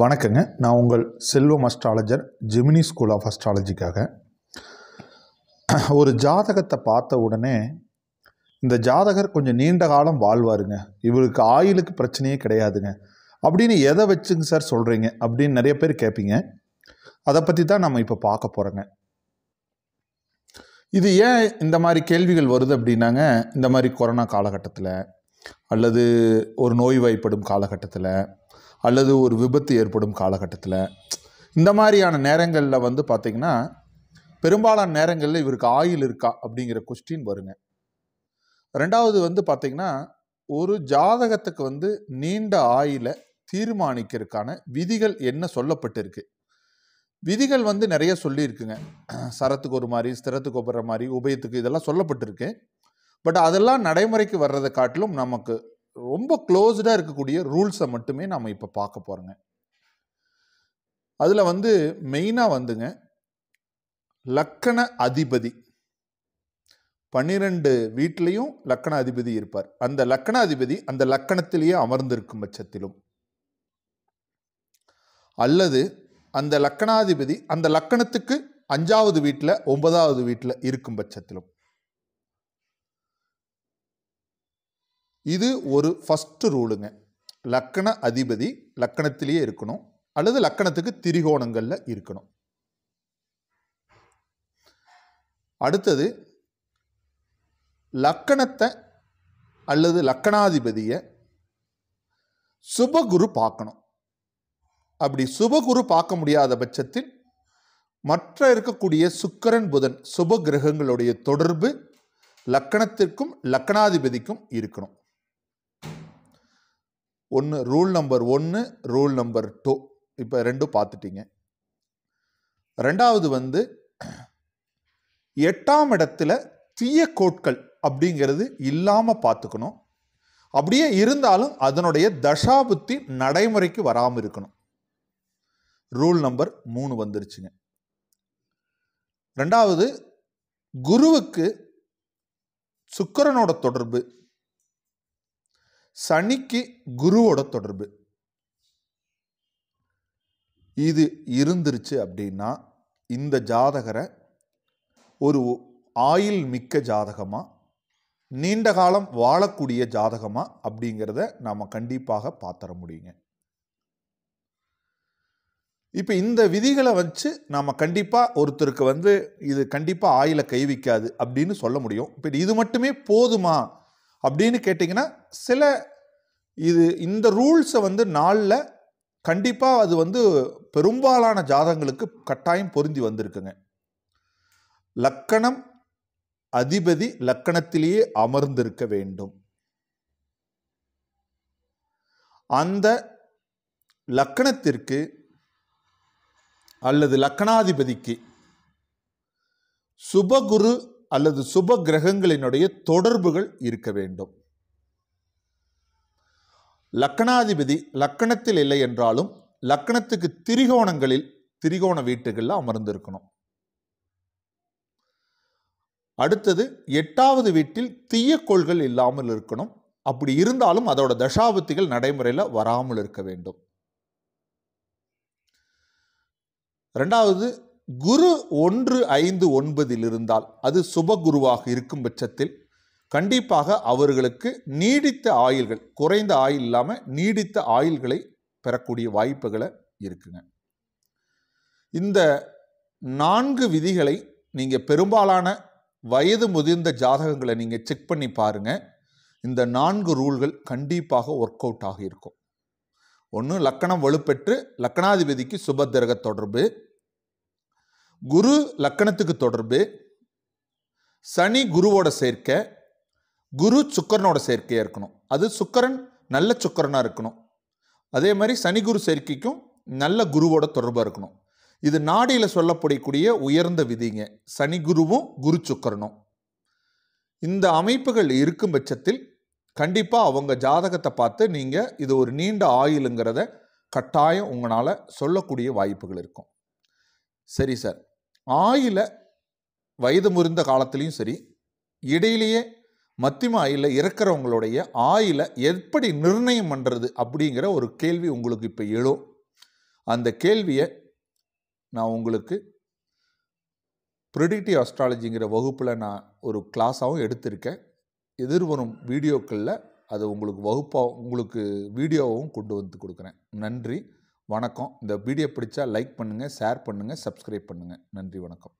வணக்கங்க நான் உங்கள் Selvam astrologer Gemini school of அஸ்ட்ராலஜிக்காக ஒரு ஜாதகத்தை பார்த்த உடனே இந்த ஜாதகர் கொஞ்சம் நீண்ட காலம் வாழ்வாருங்க இவருக்கு ஆயிலுக்கு பிரச்சனையே கிடையாதுங்க அப்படின்னு எதை வச்சுங்க சார் சொல்கிறீங்க அப்படின்னு நிறைய பேர் கேட்பீங்க அதை பற்றி தான் நம்ம இப்போ பார்க்க போகிறோங்க இது ஏன் இந்த மாதிரி கேள்விகள் வருது அப்படின்னாங்க இந்த மாதிரி கொரோனா காலகட்டத்தில் அல்லது ஒரு நோய்வாய்ப்படும் காலகட்டத்தில் அல்லது ஒரு விபத்து ஏற்படும் காலகட்டத்தில் இந்த மாதிரியான நேரங்களில் வந்து பார்த்திங்கன்னா பெரும்பாலான நேரங்களில் இவருக்கு ஆயில் இருக்கா அப்படிங்கிற கொஸ்டின் வருங்க ரெண்டாவது வந்து பார்த்திங்கன்னா ஒரு ஜாதகத்துக்கு வந்து நீண்ட ஆயிலை தீர்மானிக்கிறதுக்கான விதிகள் என்ன சொல்லப்பட்டிருக்கு விதிகள் வந்து நிறைய சொல்லியிருக்குங்க சரத்துக்கு ஒரு மாதிரி ஸ்திரத்துக்கு ஒப்புற மாதிரி உபயத்துக்கு இதெல்லாம் சொல்லப்பட்டிருக்கு பட் அதெல்லாம் நடைமுறைக்கு வர்றதை காட்டிலும் நமக்கு ரொம்ப க்ளோஸ்டாக இருக்கக்கூடிய ரூல்ஸை மட்டுமே நாம் இப்போ பார்க்க போகிறோங்க அதில் வந்து மெயினாக வந்துங்க லக்கண அதிபதி பன்னிரெண்டு வீட்லேயும் லக்கண அதிபதி இருப்பார் அந்த லக்கண அதிபதி அந்த லக்கணத்திலேயே அமர்ந்திருக்கும் பட்சத்திலும் அல்லது அந்த லக்கணாதிபதி அந்த லக்கணத்துக்கு அஞ்சாவது வீட்டில் ஒன்பதாவது வீட்டில் இருக்கும் பட்சத்திலும் இது ஒரு ஃபஸ்ட்டு ரூலுங்க லக்கண அதிபதி லக்கணத்திலேயே இருக்கணும் அல்லது லக்கணத்துக்கு திரிகோணங்களில் இருக்கணும் அடுத்தது லக்கணத்தை அல்லது லக்கணாதிபதியை சுபகுரு பார்க்கணும் அப்படி சுபகுரு பார்க்க முடியாத பட்சத்தில் மற்ற இருக்கக்கூடிய சுக்கரன் புதன் சுப கிரகங்களுடைய தொடர்பு லக்கணத்திற்கும் லக்கணாதிபதிக்கும் இருக்கணும் ஒன்று ரூல் நம்பர் ஒன்று ரூல் நம்பர் டூ இப்போ ரெண்டும் பார்த்துட்டீங்க ரெண்டாவது வந்து எட்டாம் இடத்துல தீய கோட்கள் அப்படிங்கிறது இல்லாமல் பார்த்துக்கணும் அப்படியே இருந்தாலும் அதனுடைய தசாபுத்தி நடைமுறைக்கு வராமல் இருக்கணும் ரூல் நம்பர் மூணு வந்துருச்சுங்க ரெண்டாவது குருவுக்கு சுக்கரனோட தொடர்பு சனிக்கு குருவோட தொடர்பு இது இருந்துருச்சு அப்படின்னா இந்த ஜாதகரை ஒரு ஆயில் மிக்க ஜாதகமாக நீண்ட காலம் வாழக்கூடிய ஜாதகமாக அப்படிங்கிறத நாம் கண்டிப்பாக பார்த்துட முடியுங்க இப்போ இந்த விதிகளை வச்சு நாம் கண்டிப்பாக ஒருத்தருக்கு வந்து இது கண்டிப்பாக ஆயில கைவிக்காது அப்படின்னு சொல்ல முடியும் இப்போ இது மட்டுமே போதுமா அப்படின்னு கேட்டிங்கன்னா சில இது இந்த ரூல்ஸை வந்து நாளில் கண்டிப்பாக அது வந்து பெரும்பாலான ஜாதகங்களுக்கு கட்டாயம் பொருந்தி வந்திருக்குங்க லக்கணம் அதிபதி லக்கணத்திலேயே அமர்ந்திருக்க வேண்டும் அந்த லக்கணத்திற்கு அல்லது லக்கணாதிபதிக்கு சுபகுரு அல்லது சுப கிரகங்களினுடைய தொடர்புகள் இருக்க வேண்டும் லக்கணாதிபதி லக்கணத்தில் இல்லை என்றாலும் லக்கணத்துக்கு திரிகோணங்களில் திரிகோண வீட்டுகளில் அமர்ந்திருக்கணும் அடுத்தது எட்டாவது வீட்டில் தீயக்கோள்கள் இல்லாமல் இருக்கணும் அப்படி இருந்தாலும் அதோட தசாபத்திகள் நடைமுறையில் வராமல் இருக்க வேண்டும் ரெண்டாவது குரு ஒன்று ஐந்து ஒன்பதில் இருந்தால் அது சுபகுருவாக இருக்கும் பட்சத்தில் கண்டிப்பாக அவர்களுக்கு நீடித்த ஆயுள்கள் குறைந்த ஆயுள் இல்லாமல் நீடித்த ஆயுள்களை பெறக்கூடிய வாய்ப்புகளை இருக்குங்க இந்த நான்கு விதிகளை நீங்கள் பெரும்பாலான வயது முதிர்ந்த ஜாதகங்களை நீங்கள் செக் பண்ணி பாருங்கள் இந்த நான்கு ரூல்கள் கண்டிப்பாக ஒர்க் அவுட் ஆகியிருக்கும் ஒன்று லக்கணம் வலுப்பெற்று லக்கணாதிபதிக்கு சுபத்திரக தொடர்பு குரு லக்கணத்துக்கு தொடர்பு சனி குருவோட சேர்க்கை குரு சுக்கரனோட சேர்க்கையாக இருக்கணும் அது சுக்கரன் நல்ல சுக்கரனாக இருக்கணும் அதே மாதிரி சனி குரு சேர்க்கைக்கும் நல்ல குருவோட தொடர்பாக இருக்கணும் இது நாடியில் சொல்லப்படக்கூடிய உயர்ந்த விதிங்க சனி குருவும் குரு சுக்கரனும் இந்த அமைப்புகள் இருக்கும் பட்சத்தில் கண்டிப்பாக அவங்க ஜாதகத்தை பார்த்து நீங்கள் இது ஒரு நீண்ட ஆயுளுங்கிறத கட்டாயம் உங்களால் சொல்லக்கூடிய வாய்ப்புகள் இருக்கும் சரி சார் ஆயில வயது முறிந்த காலத்துலேயும் சரி இடையிலேயே மத்திம ஆயில இறக்கிறவங்களுடைய ஆயில எப்படி நிர்ணயம் பண்ணுறது அப்படிங்கிற ஒரு கேள்வி உங்களுக்கு இப்போ எழும் அந்த கேள்வியை நான் உங்களுக்கு ப்ரிடிக்டிவ் அஸ்ட்ராலஜிங்கிற வகுப்பில் நான் ஒரு கிளாஸாகவும் எடுத்திருக்கேன் எதிர்வரும் வீடியோக்களில் அது உங்களுக்கு வகுப்பாக உங்களுக்கு வீடியோவும் கொண்டு வந்து கொடுக்குறேன் நன்றி வணக்கம் இந்த வீடியோ பிடிச்சா லைக் பண்ணுங்கள் ஷேர் பண்ணுங்கள் சப்ஸ்கிரைப் பண்ணுங்கள் நன்றி வணக்கம்